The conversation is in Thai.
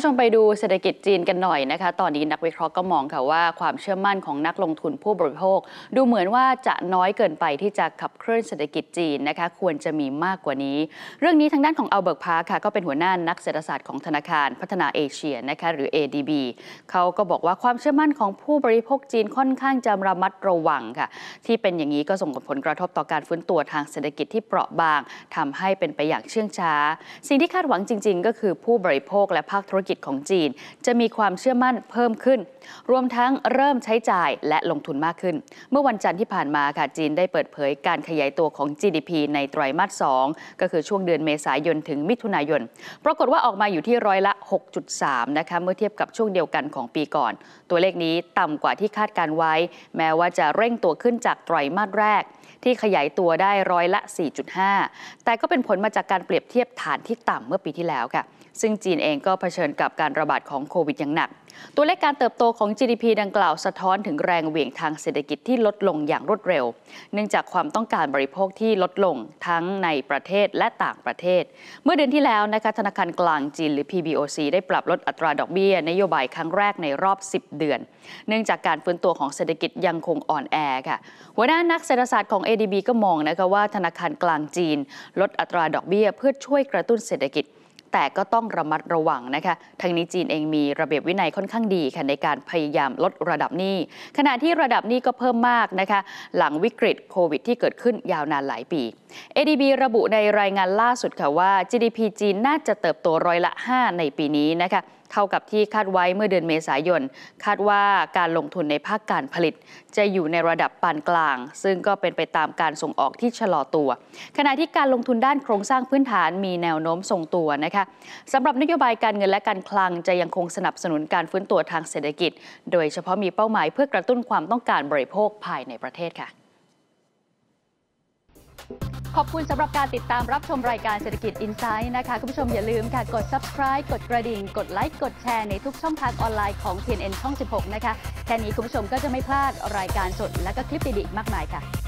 ผู้ชมไปดูเศรษฐกิจจีนกันหน่อยนะคะ ตอนนี้นักวิเคราะห์ก็มองค่ะว่าความเชื่อมั่นของนักลงทุนผู้บริโภค ดูเหมือนว่าจะน้อยเกินไปที่จะขับเคลื่อนเศรษฐกิจจีนนะคะ ควรจะมีมากกว่านี้ เรื่องนี้ทางด้านของเอาเบิร์กพาค่ะก็เป็นหัวหน้านักเศรษฐศาสตร์ของธนาคาร พัฒนาเอเชียนะคะหรือ ADB เขาก็บอกว่าความเชื่อมั่นของผู้บริโภคจีนค่อนข้างจะระมัดระวังค่ะที่เป็นอย่างนี้ก็ส่งผลกระทบต่อการฟื้นตัวทางเศรษฐกิจที่เปราะบาง ทำให้เป็นไปอย่างเชื่องช้า สิ่งที่คาดหวังจริง ๆ ก็คือผู้บริโภคและภาคธุรกิจกิจของจีนจะมีความเชื่อมั่นเพิ่มขึ้น รวมทั้งเริ่มใช้จ่ายและลงทุนมากขึ้น เมื่อวันจันทร์ที่ผ่านมาค่ะจีนได้เปิดเผยการขยายตัวของ GDP ในไตรมาส2ก็คือช่วงเดือนเมษายนถึงมิถุนายน ปรากฏว่าออกมาอยู่ที่ร้อยละ 6.3นะคะเมื่อเทียบกับช่วงเดียวกันของปีก่อน ตัวเลขนี้ต่ำกว่าที่คาดการไว้ แม้ว่าจะเร่งตัวขึ้นจากไตรมาสแรก ที่ขยายตัวได้ร้อยละ 4.5 แต่ก็เป็นผลมาจากการเปรียบเทียบฐานที่ต่ำเมื่อปีที่แล้วค่ะ ซึ่งจีนเองก็เผชิญกับการระบาดของโควิดอย่างหนัก ตัวเลขการเติบโตของ GDP ดังกล่าวสะท้อนถึงแรงเหวี่ยงทางเศรษฐกิจที่ลดลงอย่างรวดเร็ว เนื่องจากความต้องการบริโภคที่ลดลงทั้งในประเทศและต่างประเทศ เมื่อเดือนที่แล้วนะคะธนาคารกลางจีนหรือ PBOC ได้ปรับลดอัตราดอกเบี้ยนโยบายครั้งแรกในรอบ 10 เดือน เนื่องจากการฟื้นตัวของเศรษฐกิจยังคงอ่อนแอค่ะหัวหน้านักเศรษฐศาสตร์ของ ADB ก็มองนะคะว่าธนาคารกลางจีน ลดอัตราดอกเบี้ยเพื่อช่วยกระตุ้นเศรษฐกิจแต่ก็ต้องระมัดระวังนะคะทางนี้จีนเองมีระเบียบวินัยค่อนข้างดีค่ะ ในการพยายามลดระดับหนี้ ขณะที่ระดับหนี้ก็เพิ่มมากนะคะ หลังวิกฤตโควิดที่เกิดขึ้นยาวนานหลายปี ADB ระบุในรายงานล่าสุดค่ะว่า GDP จีนน่าจะเติบโตร้อยละ 5 ในปีนี้นะคะเท่ากับที่คาดไว้เมื่อเดือนเมษายน คาดว่าการลงทุนในภาคการผลิตจะอยู่ในระดับปานกลาง ซึ่งก็เป็นไปตามการส่งออกที่ชะลอตัว ขณะที่การลงทุนด้านโครงสร้างพื้นฐานมีแนวโน้มทรงตัวนะคะสำหรับนโยบายการเงินและการคลังจะยังคงสนับสนุนการฟื้นตัวทางเศรษฐกิจ โดยเฉพาะมีเป้าหมายเพื่อกระตุ้นความต้องการบริโภคภายในประเทศค่ะขอบคุณสำหรับการติดตามรับชมรายการเศรษฐกิจอินไซด์นะคะคุณผู้ชมอย่าลืมค่ะกด subscribe กดกระดิ่ง กดไลค์ กดแชร์ในทุกช่องทางออนไลน์ของ TNN ช่อง 16 นะคะ แค่นี้คุณผู้ชมก็จะไม่พลาด รายการสด และก็คลิปดีๆมากมายค่ะ